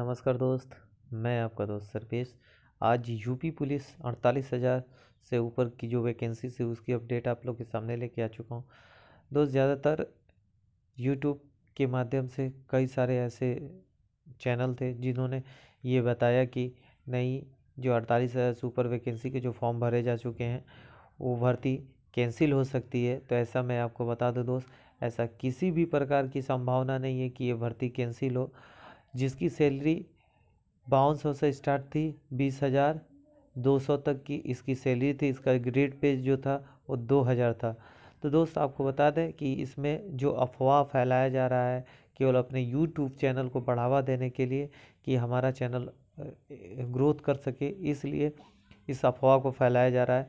नमस्कार दोस्त मैं आपका दोस्त सरपेश आज यूपी पुलिस अड़तालीस हज़ार से ऊपर की जो वैकेंसी से उसकी अपडेट आप लोग के सामने लेके आ चुका हूँ दोस्त ज़्यादातर यूट्यूब के माध्यम से कई सारे ऐसे चैनल थे जिन्होंने ये बताया कि नई जो अड़तालीस हज़ार से ऊपर वैकेंसी के जो फॉर्म भरे जा चुके हैं वो भर्ती कैंसिल हो सकती है तो ऐसा मैं आपको बता दूँ दोस्त ऐसा किसी भी प्रकार की संभावना नहीं है कि ये भर्ती कैंसिल हो जिसकी सैलरी बावन सौ से स्टार्ट थी बीस हज़ार दो सौ तक की इसकी सैलरी थी इसका ग्रेड पे जो था वो दो हज़ार था तो दोस्त आपको बता दें कि इसमें जो अफवाह फैलाया जा रहा है केवल अपने यूट्यूब चैनल को बढ़ावा देने के लिए कि हमारा चैनल ग्रोथ कर सके इसलिए इस अफवाह को फैलाया जा रहा है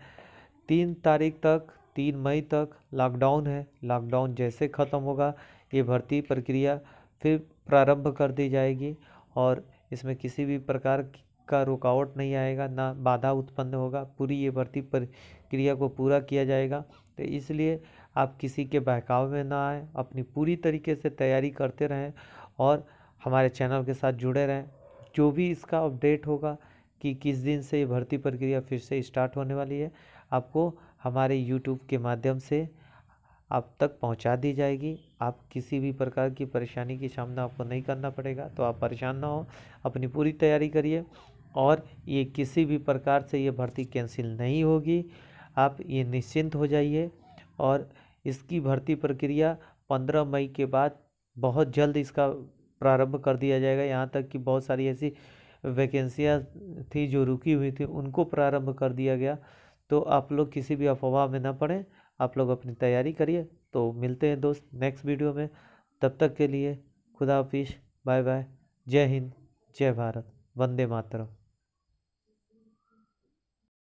तीन तारीख तक तीन मई तक लॉकडाउन है लॉकडाउन जैसे ख़त्म होगा ये भर्ती प्रक्रिया फिर प्रारंभ कर दी जाएगी और इसमें किसी भी प्रकार का रुकावट नहीं आएगा ना बाधा उत्पन्न होगा पूरी ये भर्ती प्रक्रिया को पूरा किया जाएगा तो इसलिए आप किसी के बहकाव में ना आए अपनी पूरी तरीके से तैयारी करते रहें और हमारे चैनल के साथ जुड़े रहें जो भी इसका अपडेट होगा कि किस दिन से ये भर्ती प्रक्रिया फिर से स्टार्ट होने वाली है आपको हमारे यूट्यूब के माध्यम से आप तक पहुंचा दी जाएगी आप किसी भी प्रकार की परेशानी की सामना आपको नहीं करना पड़ेगा तो आप परेशान ना हो अपनी पूरी तैयारी करिए और ये किसी भी प्रकार से ये भर्ती कैंसिल नहीं होगी आप ये निश्चिंत हो जाइए और इसकी भर्ती प्रक्रिया पंद्रह मई के बाद बहुत जल्द इसका प्रारंभ कर दिया जाएगा यहाँ तक कि बहुत सारी ऐसी वैकेंसियाँ थी जो रुकी हुई थी उनको प्रारंभ कर दिया गया तो आप लोग किसी भी अफवाह में ना पड़ें आप लोग अपनी तैयारी करिए तो मिलते हैं दोस्त नेक्स्ट वीडियो में तब तक के लिए खुदा हाफिज़ बाय बाय जय हिंद जय भारत वंदे मातरम